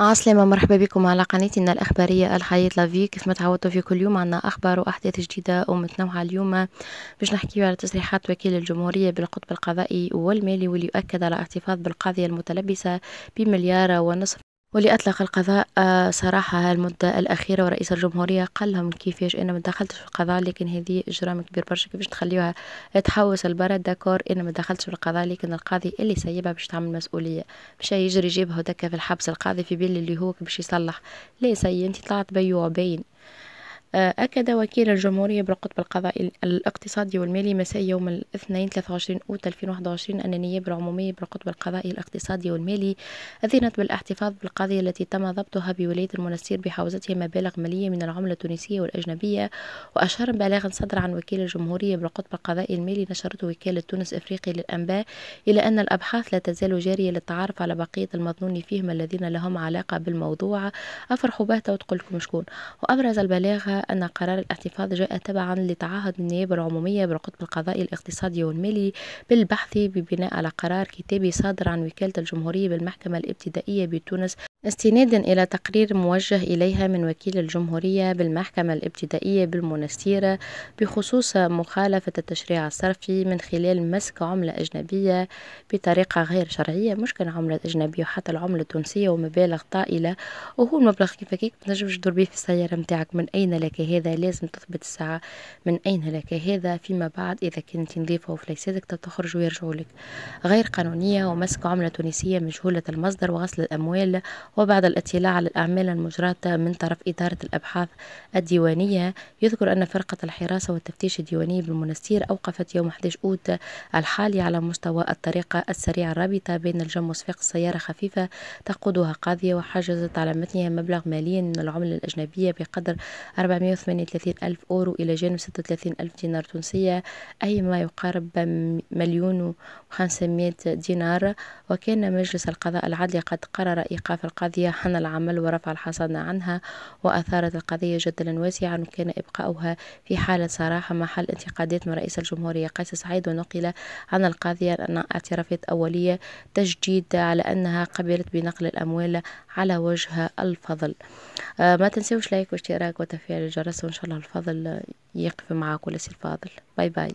عسلامة آه، مرحبا بكم على قناتنا الأخبارية الحياة لافي كيف ما تعودتوا في كل يوم عنا أخبار وأحداث جديدة ومتنوعة اليوم باش نحكيو على تصريحات وكيل الجمهورية بالقطب القضائي والمالي واللي يؤكد على احتفاظ بالقاضية المتلبسة بمليار ونصف واللي أطلق القضاء آه، صراحة المدة الأخيرة ورئيس الجمهورية قال لهم كيفاش أنا ما دخلتش في القضاء لكن هذه إجرام كبير برشا كيفاش تخليوها تحوس البلد داكور أنا ما دخلتش في القضاء لكن القاضي اللي سيبها باش تعمل مسؤولية باش يجري يجيبها هداك في الحبس القاضي في بيل اللي هو باش يصلح لا سي أنت طلعت بيوع باين آه، أكد وكيل الجمهورية بالقطب القضائي الاقتصادي والمالي مساء يوم الاثنين 23 أوت 2021 أن النيابة العمومية بالقطب القضائي الاقتصادي والمالي أذنت بالاحتفاظ بالقضية التي تم ضبطها بولاية المنستير بحوزتها مبالغ مالية من العملة التونسية والأجنبية وأشار بلاغا صدر عن وكيل الجمهورية بالقطب القضائي المالي نشرته وكالة تونس إفريقي للأنباء إلى أن الأبحاث لا تزال جارية للتعارف على بقية المظنون فيهم الذين لهم علاقة بالموضوع أفرحوا به توتقلكم شكون وأبرز البلاغ أن قرار الاحتفاظ جاء تبعا لتعهد النيابة العمومية بالقطب القضائي الاقتصادي والمالي بالبحث ببناء على قرار كتابي صادر عن وكالة الجمهورية بالمحكمة الابتدائية بتونس استنادا إلى تقرير موجه إليها من وكيل الجمهورية بالمحكمة الابتدائية بالمنستيره بخصوص مخالفة التشريع الصرفي من خلال مسك عملة أجنبية بطريقة غير شرعية مش كان عملة أجنبية وحتى العملة التونسية ومبالغ طائلة وهو المبلغ كيف كيف تنجمش تدور به في السيارة متاعك من أين لك هذا لازم تثبت الساعة من أين لك هذا فيما بعد إذا كنت نظيفة وفليسيتك تخرج ويرجعوا لك غير قانونية ومسك عملة تونسية مجهولة المصدر وغسل الأموال وبعد الاطلاع على الأعمال المجراة من طرف إدارة الأبحاث الديوانية يذكر أن فرقة الحراسة والتفتيش الديواني بالمنستير أوقفت يوم 11 أوت الحالي على مستوى الطريقة السريعة الرابطة بين الجم وصفاق سيارة خفيفة تقودها قاضية وحجزت على متنها مبلغ مالي من العملة الأجنبية بقدر 438 ألف أورو إلى جانب 36 ألف دينار تونسية أي ما يقارب مليون و500 دينار وكان مجلس القضاء العدلي قد قرر إيقاف القضية حان العمل ورفع الحصانة عنها وأثارت القضية جدلا واسعا وكان إبقاؤها في حالة صراحة محل انتقادات من رئيس الجمهورية قيس سعيد ونقل عن القاضية أن اعترافات أولية تجديد على أنها قبلت بنقل الأموال على وجه الفضل آه، ما تنسوش لايك واشتراك وتفعيل الجرس وإن شاء الله الفضل يقف معك ولسي الفاضل باي باي